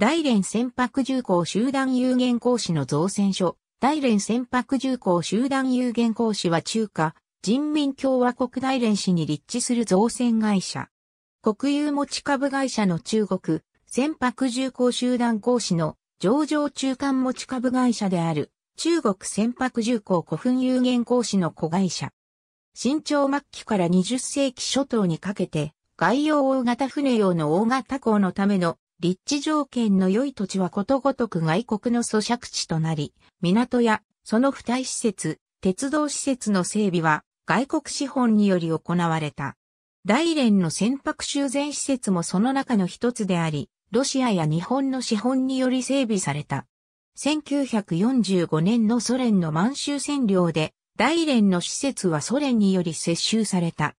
大連船舶重工集団有限公司の造船所。大連船舶重工集団有限公司は中華人民共和国大連市に立地する造船会社。国有持ち株会社の中国船舶重工集団公司の上場中間持ち株会社である中国船舶重工古墳有限公司の子会社。新潮末期から20世紀初頭にかけて、外洋大型船用の大型港のための立地条件の良い土地はことごとく外国の租借地となり、港やその付帯施設、鉄道施設の整備は外国資本により行われた。大連の船舶修繕施設もその中の一つであり、ロシアや日本の資本により整備された。1945年のソ連の満州占領で、大連の施設はソ連により接収された。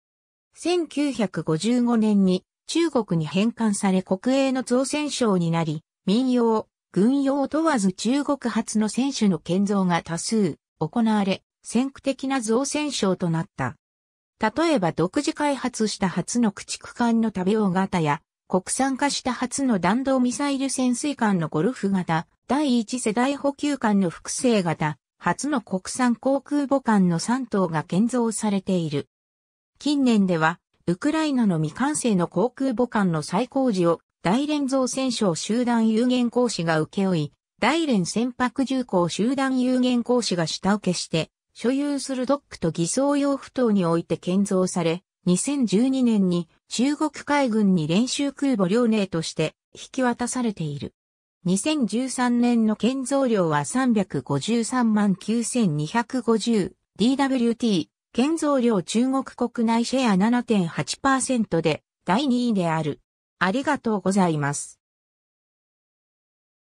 1955年に中国に返還され国営の造船省になり、民謡、軍用問わず中国発の選手の建造が多数行われ、先駆的な造船省となった。例えば独自開発した初の駆逐艦の多病型や、国産化した初の弾道ミサイル潜水艦のゴルフ型、第一世代補給艦の複製型、初の国産航空母艦の3等が建造されている。近年では、ウクライナの未完成の航空母艦の再工事を大連造船省集団有限講師が請け負い、大連船舶重工集団有限講師が下請けして、所有するドックと偽装用不等において建造され、2012年に中国海軍に練習空母両寧として引き渡されている。2013年の建造量は3 5 3 9 2 5 0 d w t 建造量中国国内シェア7.8%で第2位である。ありがとうございます。